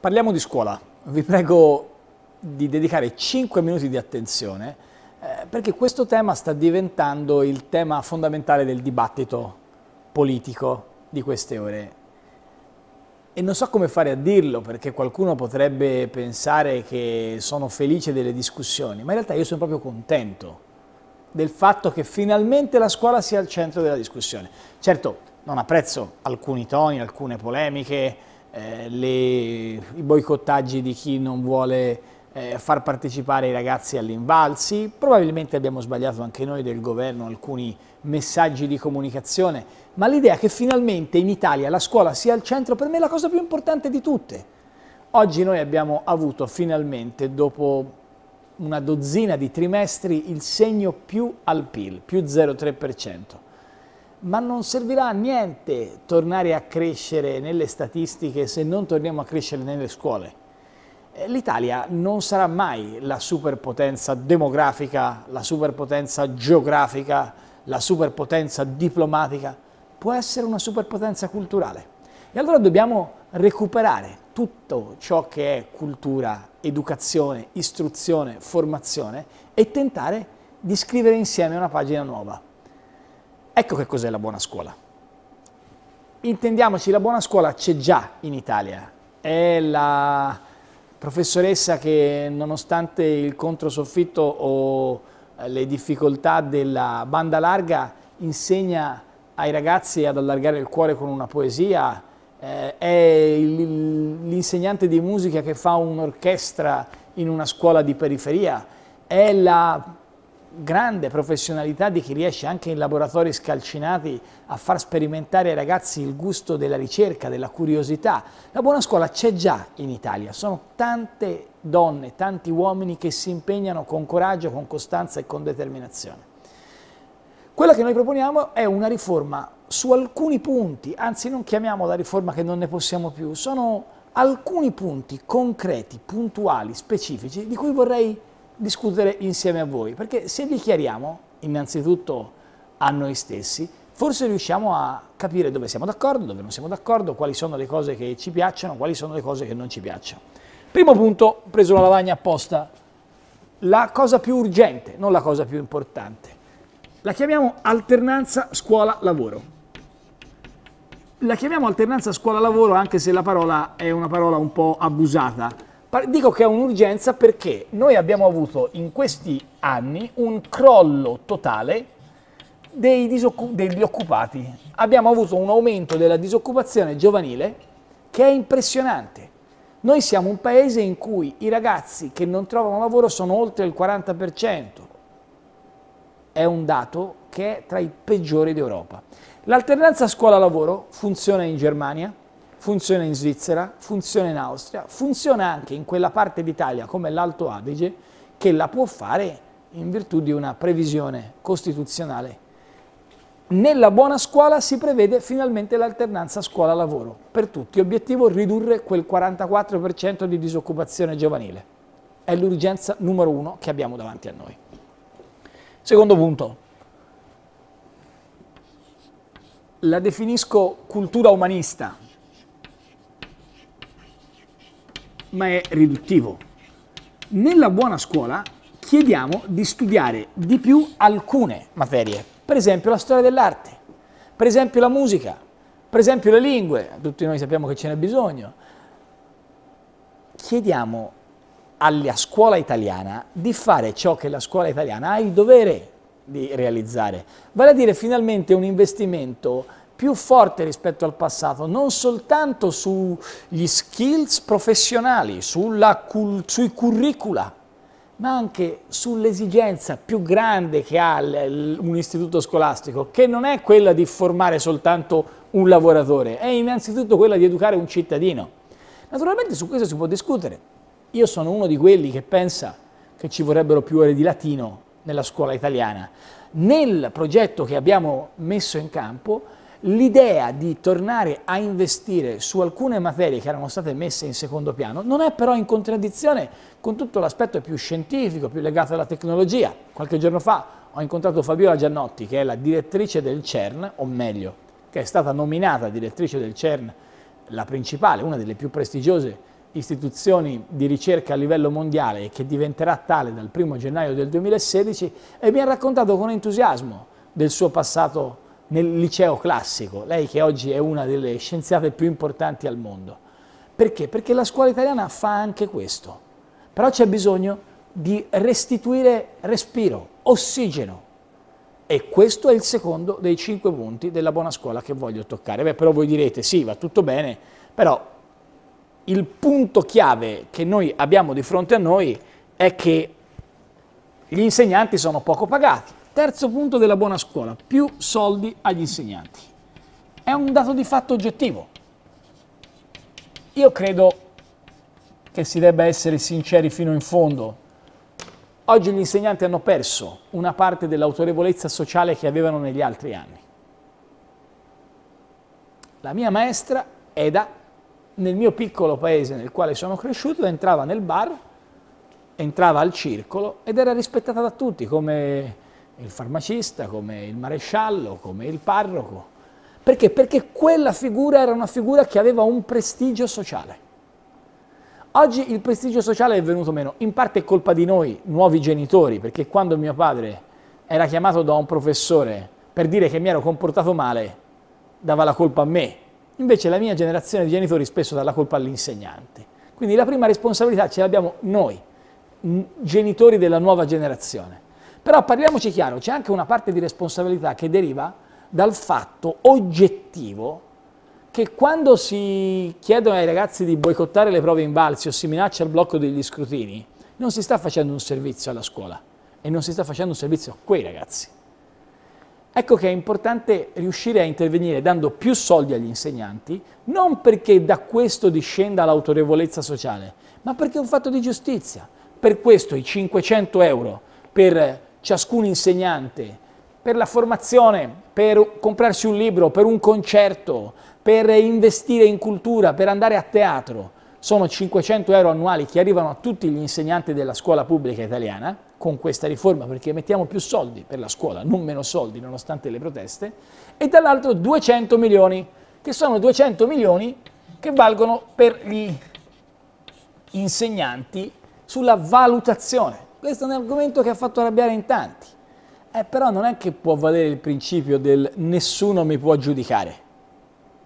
Parliamo di scuola. Vi prego di dedicare 5 minuti di attenzione eh, perché questo tema sta diventando il tema fondamentale del dibattito politico di queste ore. E non so come fare a dirlo perché qualcuno potrebbe pensare che sono felice delle discussioni, ma in realtà io sono proprio contento del fatto che finalmente la scuola sia al centro della discussione. Certo, non apprezzo alcuni toni, alcune polemiche, eh, le, i boicottaggi di chi non vuole eh, far partecipare i ragazzi all'invalsi, probabilmente abbiamo sbagliato anche noi del governo alcuni messaggi di comunicazione, ma l'idea che finalmente in Italia la scuola sia al centro per me è la cosa più importante di tutte. Oggi noi abbiamo avuto finalmente, dopo una dozzina di trimestri, il segno più al PIL, più 0,3% ma non servirà a niente tornare a crescere nelle statistiche se non torniamo a crescere nelle scuole. Eh, L'Italia non sarà mai la superpotenza demografica, la superpotenza geografica, la superpotenza diplomatica, può essere una superpotenza culturale. E allora dobbiamo recuperare tutto ciò che è cultura, educazione, istruzione, formazione e tentare di scrivere insieme una pagina nuova. Ecco che cos'è la buona scuola. Intendiamoci, la buona scuola c'è già in Italia. È la professoressa che nonostante il controsoffitto o eh, le difficoltà della banda larga insegna ai ragazzi ad allargare il cuore con una poesia, eh, è l'insegnante di musica che fa un'orchestra in una scuola di periferia, è la grande professionalità di chi riesce anche in laboratori scalcinati a far sperimentare ai ragazzi il gusto della ricerca, della curiosità. La buona scuola c'è già in Italia, sono tante donne, tanti uomini che si impegnano con coraggio, con costanza e con determinazione. Quella che noi proponiamo è una riforma su alcuni punti, anzi non chiamiamola riforma che non ne possiamo più, sono alcuni punti concreti, puntuali, specifici di cui vorrei discutere insieme a voi, perché se li chiariamo innanzitutto a noi stessi, forse riusciamo a capire dove siamo d'accordo, dove non siamo d'accordo, quali sono le cose che ci piacciono, quali sono le cose che non ci piacciono. Primo punto, ho preso la lavagna apposta, la cosa più urgente, non la cosa più importante. La chiamiamo alternanza scuola-lavoro. La chiamiamo alternanza scuola-lavoro anche se la parola è una parola un po' abusata, Dico che è un'urgenza perché noi abbiamo avuto in questi anni un crollo totale degli occupati. Abbiamo avuto un aumento della disoccupazione giovanile che è impressionante. Noi siamo un paese in cui i ragazzi che non trovano lavoro sono oltre il 40%. È un dato che è tra i peggiori d'Europa. L'alternanza scuola-lavoro funziona in Germania, funziona in Svizzera, funziona in Austria, funziona anche in quella parte d'Italia come l'Alto Adige che la può fare in virtù di una previsione costituzionale. Nella buona scuola si prevede finalmente l'alternanza scuola-lavoro per tutti, obiettivo ridurre quel 44% di disoccupazione giovanile. È l'urgenza numero uno che abbiamo davanti a noi. Secondo punto, la definisco cultura umanista, ma è riduttivo. Nella buona scuola chiediamo di studiare di più alcune materie, per esempio la storia dell'arte, per esempio la musica, per esempio le lingue, tutti noi sappiamo che ce n'è bisogno. Chiediamo alla scuola italiana di fare ciò che la scuola italiana ha il dovere di realizzare, vale a dire finalmente un investimento più forte rispetto al passato, non soltanto sugli skills professionali, cul sui curricula, ma anche sull'esigenza più grande che ha un istituto scolastico, che non è quella di formare soltanto un lavoratore, è innanzitutto quella di educare un cittadino. Naturalmente su questo si può discutere. Io sono uno di quelli che pensa che ci vorrebbero più ore di latino nella scuola italiana. Nel progetto che abbiamo messo in campo L'idea di tornare a investire su alcune materie che erano state messe in secondo piano non è però in contraddizione con tutto l'aspetto più scientifico, più legato alla tecnologia. Qualche giorno fa ho incontrato Fabiola Giannotti, che è la direttrice del CERN, o meglio, che è stata nominata direttrice del CERN, la principale, una delle più prestigiose istituzioni di ricerca a livello mondiale e che diventerà tale dal 1 gennaio del 2016, e mi ha raccontato con entusiasmo del suo passato nel liceo classico, lei che oggi è una delle scienziate più importanti al mondo. Perché? Perché la scuola italiana fa anche questo, però c'è bisogno di restituire respiro, ossigeno. E questo è il secondo dei cinque punti della buona scuola che voglio toccare. Beh, però voi direte, sì, va tutto bene, però il punto chiave che noi abbiamo di fronte a noi è che gli insegnanti sono poco pagati Terzo punto della buona scuola, più soldi agli insegnanti. È un dato di fatto oggettivo. Io credo che si debba essere sinceri fino in fondo. Oggi gli insegnanti hanno perso una parte dell'autorevolezza sociale che avevano negli altri anni. La mia maestra, Eda, nel mio piccolo paese nel quale sono cresciuto, entrava nel bar, entrava al circolo ed era rispettata da tutti come il farmacista, come il maresciallo, come il parroco. Perché? Perché quella figura era una figura che aveva un prestigio sociale. Oggi il prestigio sociale è venuto meno, in parte è colpa di noi, nuovi genitori, perché quando mio padre era chiamato da un professore per dire che mi ero comportato male, dava la colpa a me. Invece la mia generazione di genitori spesso dà la colpa all'insegnante. Quindi la prima responsabilità ce l'abbiamo noi, genitori della nuova generazione. Però parliamoci chiaro, c'è anche una parte di responsabilità che deriva dal fatto oggettivo che quando si chiedono ai ragazzi di boicottare le prove in valsi o si minaccia il blocco degli scrutini, non si sta facendo un servizio alla scuola e non si sta facendo un servizio a quei ragazzi. Ecco che è importante riuscire a intervenire dando più soldi agli insegnanti, non perché da questo discenda l'autorevolezza sociale, ma perché è un fatto di giustizia. Per questo i 500 euro per ciascun insegnante, per la formazione, per comprarsi un libro, per un concerto, per investire in cultura, per andare a teatro. Sono 500 euro annuali che arrivano a tutti gli insegnanti della scuola pubblica italiana con questa riforma perché mettiamo più soldi per la scuola, non meno soldi nonostante le proteste, e dall'altro 200 milioni, che sono 200 milioni che valgono per gli insegnanti sulla valutazione questo è un argomento che ha fatto arrabbiare in tanti. Eh, però non è che può valere il principio del nessuno mi può giudicare.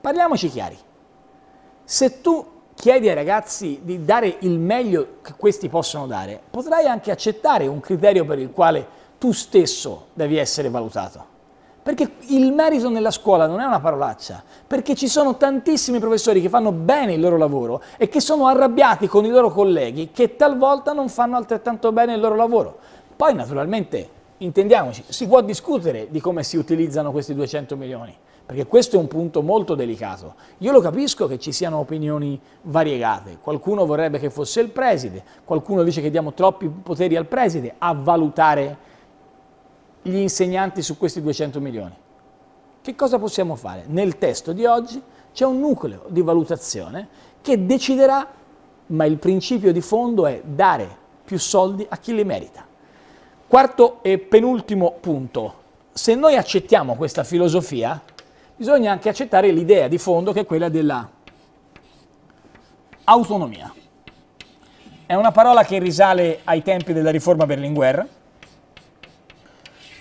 Parliamoci chiari. Se tu chiedi ai ragazzi di dare il meglio che questi possono dare, potrai anche accettare un criterio per il quale tu stesso devi essere valutato. Perché il merito nella scuola non è una parolaccia, perché ci sono tantissimi professori che fanno bene il loro lavoro e che sono arrabbiati con i loro colleghi che talvolta non fanno altrettanto bene il loro lavoro. Poi naturalmente, intendiamoci, si può discutere di come si utilizzano questi 200 milioni, perché questo è un punto molto delicato. Io lo capisco che ci siano opinioni variegate, qualcuno vorrebbe che fosse il preside, qualcuno dice che diamo troppi poteri al preside a valutare gli insegnanti su questi 200 milioni? Che cosa possiamo fare? Nel testo di oggi c'è un nucleo di valutazione che deciderà, ma il principio di fondo è dare più soldi a chi li merita. Quarto e penultimo punto. Se noi accettiamo questa filosofia, bisogna anche accettare l'idea di fondo che è quella della autonomia. È una parola che risale ai tempi della riforma Berlinguer,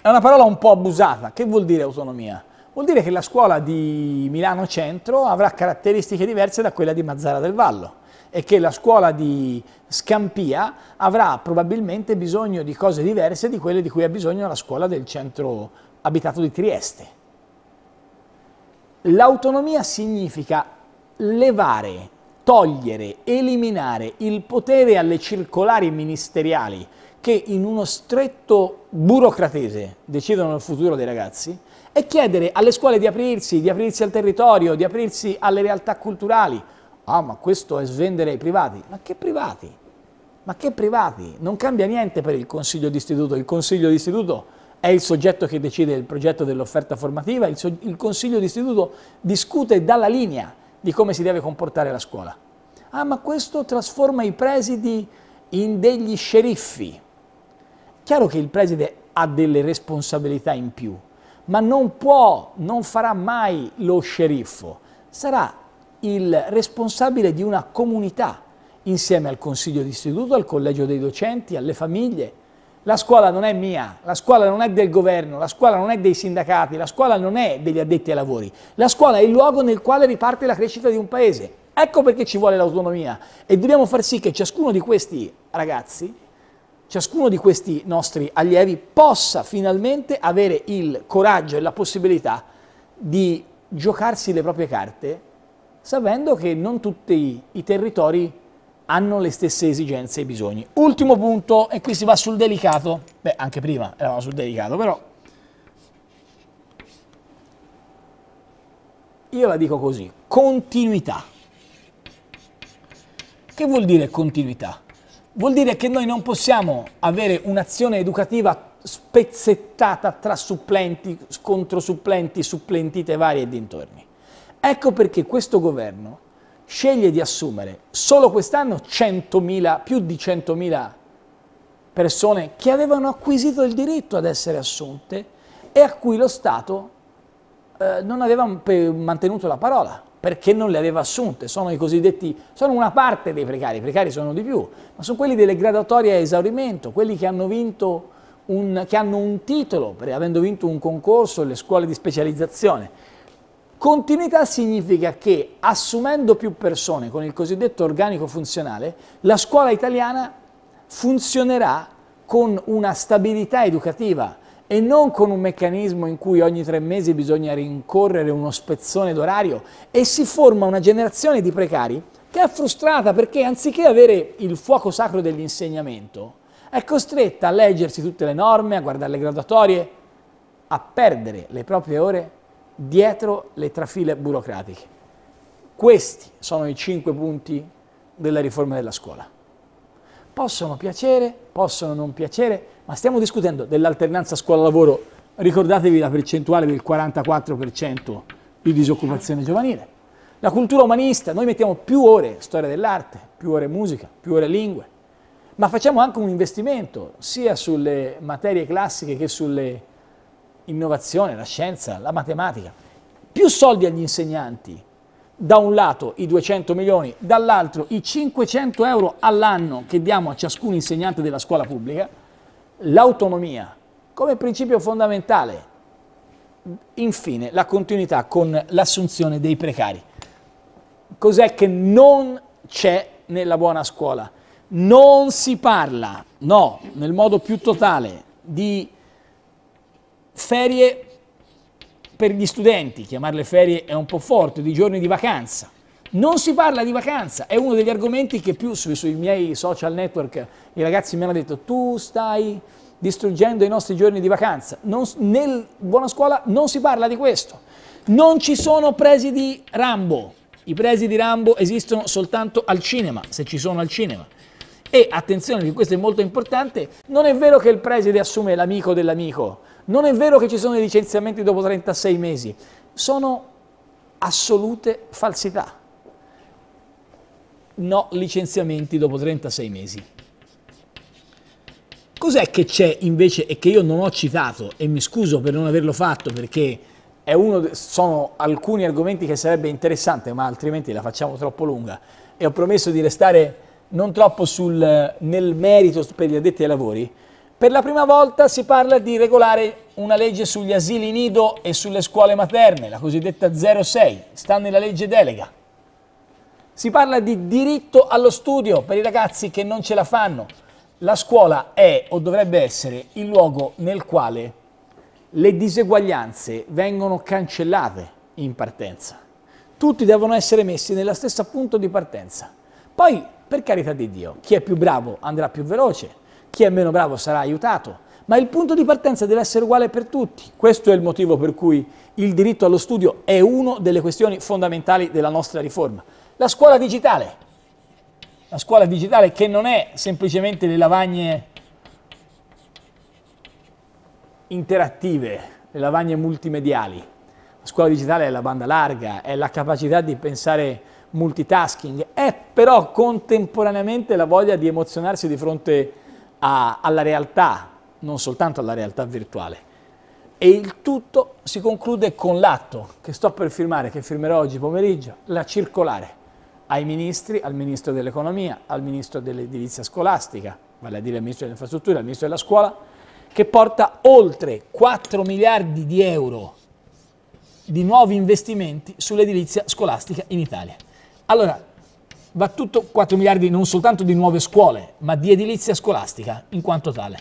è una parola un po' abusata. Che vuol dire autonomia? Vuol dire che la scuola di Milano Centro avrà caratteristiche diverse da quella di Mazzara del Vallo e che la scuola di Scampia avrà probabilmente bisogno di cose diverse di quelle di cui ha bisogno la scuola del centro abitato di Trieste. L'autonomia significa levare, togliere, eliminare il potere alle circolari ministeriali che in uno stretto burocratese decidono il futuro dei ragazzi e chiedere alle scuole di aprirsi, di aprirsi al territorio, di aprirsi alle realtà culturali. Ah, ma questo è svendere ai privati. Ma che privati? Ma che privati? Non cambia niente per il consiglio d'istituto. Il consiglio d'istituto è il soggetto che decide il progetto dell'offerta formativa, il, so il consiglio d'istituto discute dalla linea di come si deve comportare la scuola. Ah, ma questo trasforma i presidi in degli sceriffi. Chiaro che il preside ha delle responsabilità in più, ma non può, non farà mai lo sceriffo, sarà il responsabile di una comunità insieme al consiglio d'istituto, al collegio dei docenti, alle famiglie. La scuola non è mia, la scuola non è del governo, la scuola non è dei sindacati, la scuola non è degli addetti ai lavori. La scuola è il luogo nel quale riparte la crescita di un paese. Ecco perché ci vuole l'autonomia e dobbiamo far sì che ciascuno di questi ragazzi ciascuno di questi nostri allievi possa finalmente avere il coraggio e la possibilità di giocarsi le proprie carte sapendo che non tutti i territori hanno le stesse esigenze e bisogni. Ultimo punto, e qui si va sul delicato, beh anche prima eravamo sul delicato, però io la dico così, continuità. Che vuol dire continuità? Vuol dire che noi non possiamo avere un'azione educativa spezzettata tra supplenti, contro supplenti, supplentite varie e dintorni. Ecco perché questo governo sceglie di assumere solo quest'anno più di 100.000 persone che avevano acquisito il diritto ad essere assunte e a cui lo Stato eh, non aveva mantenuto la parola perché non le aveva assunte. Sono i cosiddetti, sono una parte dei precari, i precari sono di più, ma sono quelli delle graduatorie a esaurimento, quelli che hanno vinto un, che hanno un titolo, per, avendo vinto un concorso, le scuole di specializzazione. Continuità significa che assumendo più persone con il cosiddetto organico funzionale, la scuola italiana funzionerà con una stabilità educativa e non con un meccanismo in cui ogni tre mesi bisogna rincorrere uno spezzone d'orario e si forma una generazione di precari che è frustrata perché anziché avere il fuoco sacro dell'insegnamento è costretta a leggersi tutte le norme, a guardare le graduatorie, a perdere le proprie ore dietro le trafile burocratiche. Questi sono i cinque punti della riforma della scuola possono piacere, possono non piacere, ma stiamo discutendo dell'alternanza scuola-lavoro. Ricordatevi la percentuale del 44% di disoccupazione giovanile. La cultura umanista, noi mettiamo più ore storia dell'arte, più ore musica, più ore lingue, ma facciamo anche un investimento sia sulle materie classiche che sulle innovazione, la scienza, la matematica. Più soldi agli insegnanti, da un lato i 200 milioni, dall'altro i 500 euro all'anno che diamo a ciascun insegnante della scuola pubblica, l'autonomia come principio fondamentale, infine la continuità con l'assunzione dei precari. Cos'è che non c'è nella buona scuola? Non si parla, no, nel modo più totale, di ferie per gli studenti, chiamarle ferie è un po' forte, di giorni di vacanza. Non si parla di vacanza, è uno degli argomenti che più sui, sui miei social network i ragazzi mi hanno detto tu stai distruggendo i nostri giorni di vacanza. Non, nel Buona Scuola non si parla di questo. Non ci sono presidi Rambo. I presidi Rambo esistono soltanto al cinema, se ci sono al cinema. E attenzione, che questo è molto importante, non è vero che il preside assume l'amico dell'amico non è vero che ci sono i licenziamenti dopo 36 mesi, sono assolute falsità. No licenziamenti dopo 36 mesi. Cos'è che c'è invece e che io non ho citato e mi scuso per non averlo fatto perché uno, sono alcuni argomenti che sarebbe interessante ma altrimenti la facciamo troppo lunga e ho promesso di restare non troppo sul, nel merito per gli addetti ai lavori per la prima volta si parla di regolare una legge sugli asili nido e sulle scuole materne, la cosiddetta 06, sta nella legge delega. Si parla di diritto allo studio per i ragazzi che non ce la fanno. La scuola è o dovrebbe essere il luogo nel quale le diseguaglianze vengono cancellate in partenza. Tutti devono essere messi nella stessa punto di partenza. Poi, per carità di Dio, chi è più bravo andrà più veloce, chi è meno bravo sarà aiutato, ma il punto di partenza deve essere uguale per tutti. Questo è il motivo per cui il diritto allo studio è una delle questioni fondamentali della nostra riforma. La scuola digitale, la scuola digitale che non è semplicemente le lavagne interattive, le lavagne multimediali. La scuola digitale è la banda larga, è la capacità di pensare multitasking, è però contemporaneamente la voglia di emozionarsi di fronte a a, alla realtà, non soltanto alla realtà virtuale. E il tutto si conclude con l'atto che sto per firmare, che firmerò oggi pomeriggio, la circolare ai ministri, al ministro dell'economia, al ministro dell'edilizia scolastica, vale a dire al ministro delle infrastrutture, al ministro della scuola, che porta oltre 4 miliardi di euro di nuovi investimenti sull'edilizia scolastica in Italia. Allora, va tutto 4 miliardi non soltanto di nuove scuole, ma di edilizia scolastica in quanto tale.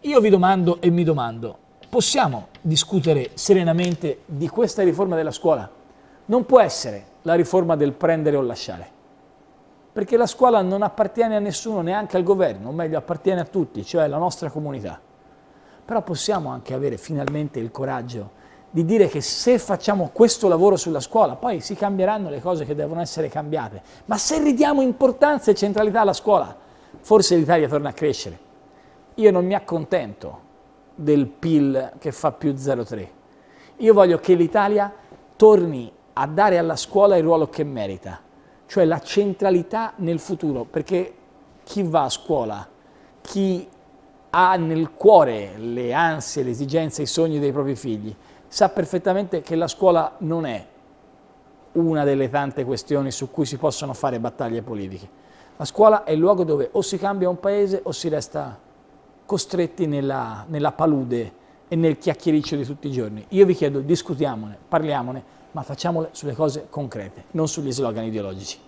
Io vi domando e mi domando, possiamo discutere serenamente di questa riforma della scuola? Non può essere la riforma del prendere o lasciare, perché la scuola non appartiene a nessuno, neanche al governo, o meglio appartiene a tutti, cioè alla nostra comunità. Però possiamo anche avere finalmente il coraggio di dire che se facciamo questo lavoro sulla scuola, poi si cambieranno le cose che devono essere cambiate, ma se ridiamo importanza e centralità alla scuola, forse l'Italia torna a crescere. Io non mi accontento del PIL che fa più 0,3. Io voglio che l'Italia torni a dare alla scuola il ruolo che merita, cioè la centralità nel futuro, perché chi va a scuola, chi ha nel cuore le ansie, le esigenze, i sogni dei propri figli, sa perfettamente che la scuola non è una delle tante questioni su cui si possono fare battaglie politiche. La scuola è il luogo dove o si cambia un paese o si resta costretti nella, nella palude e nel chiacchiericcio di tutti i giorni. Io vi chiedo, discutiamone, parliamone, ma facciamole sulle cose concrete, non sugli slogan ideologici.